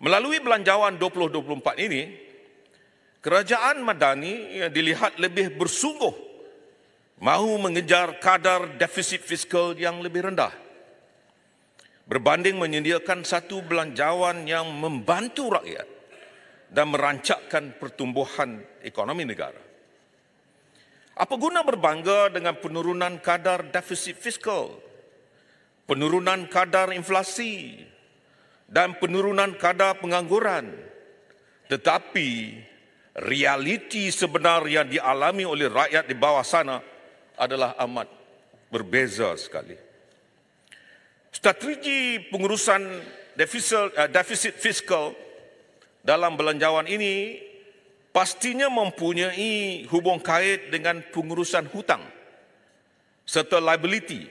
Melalui belanjawan 2024 ini, kerajaan Madani dilihat lebih bersungguh mahu mengejar kadar defisit fiskal yang lebih rendah berbanding menyediakan satu belanjawan yang membantu rakyat dan merancakkan pertumbuhan ekonomi negara. Apa guna berbangga dengan penurunan kadar defisit fiskal, penurunan kadar inflasi, dan penurunan kadar pengangguran. Tetapi realiti sebenar yang dialami oleh rakyat di bawah sana adalah amat berbeza sekali. Strategi pengurusan deficit, eh, deficit fiskal dalam belanjawan ini pastinya mempunyai hubung kait dengan pengurusan hutang serta liability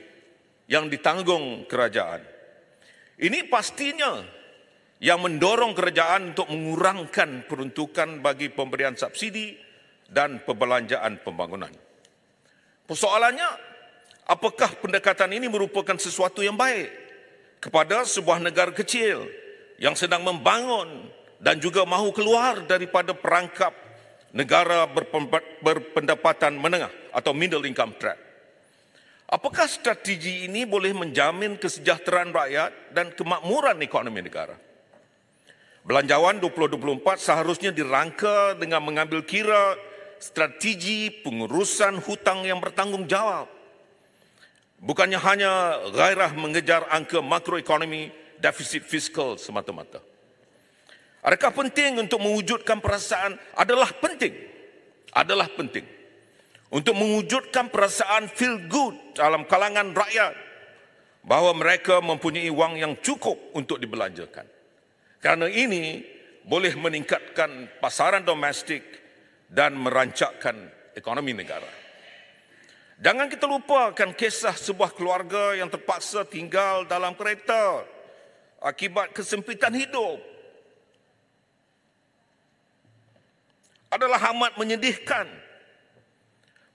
yang ditanggung kerajaan. Ini pastinya yang mendorong kerajaan untuk mengurangkan peruntukan bagi pemberian subsidi dan perbelanjaan pembangunan. Persoalannya, apakah pendekatan ini merupakan sesuatu yang baik kepada sebuah negara kecil yang sedang membangun dan juga mahu keluar daripada perangkap negara berpendapatan menengah atau middle income trap. Apakah strategi ini boleh menjamin kesejahteraan rakyat dan kemakmuran ekonomi negara? Belanjawan 2024 seharusnya dirangka dengan mengambil kira strategi pengurusan hutang yang bertanggungjawab. Bukannya hanya gairah mengejar angka makroekonomi defisit fiskal semata-mata. Adakah penting untuk mewujudkan perasaan adalah penting? Adalah penting untuk mewujudkan perasaan feel good dalam kalangan rakyat bahawa mereka mempunyai wang yang cukup untuk dibelanjakan. Kerana ini boleh meningkatkan pasaran domestik dan merancakkan ekonomi negara. Jangan kita lupakan kisah sebuah keluarga yang terpaksa tinggal dalam kereta akibat kesempitan hidup. Adalah amat menyedihkan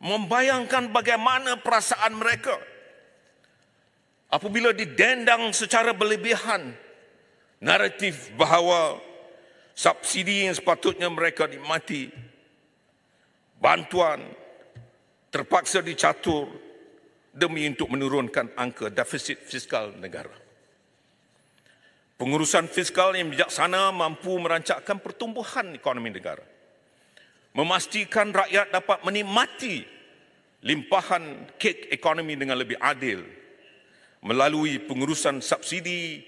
membayangkan bagaimana perasaan mereka apabila didendang secara berlebihan naratif bahawa subsidi yang sepatutnya mereka nikmati bantuan terpaksa dicatur demi untuk menurunkan angka defisit fiskal negara. Pengurusan fiskal yang bijaksana mampu merancakkan pertumbuhan ekonomi negara. Memastikan rakyat dapat menikmati limpahan kek ekonomi dengan lebih adil melalui pengurusan subsidi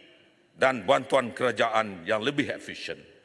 dan bantuan kerajaan yang lebih efisien.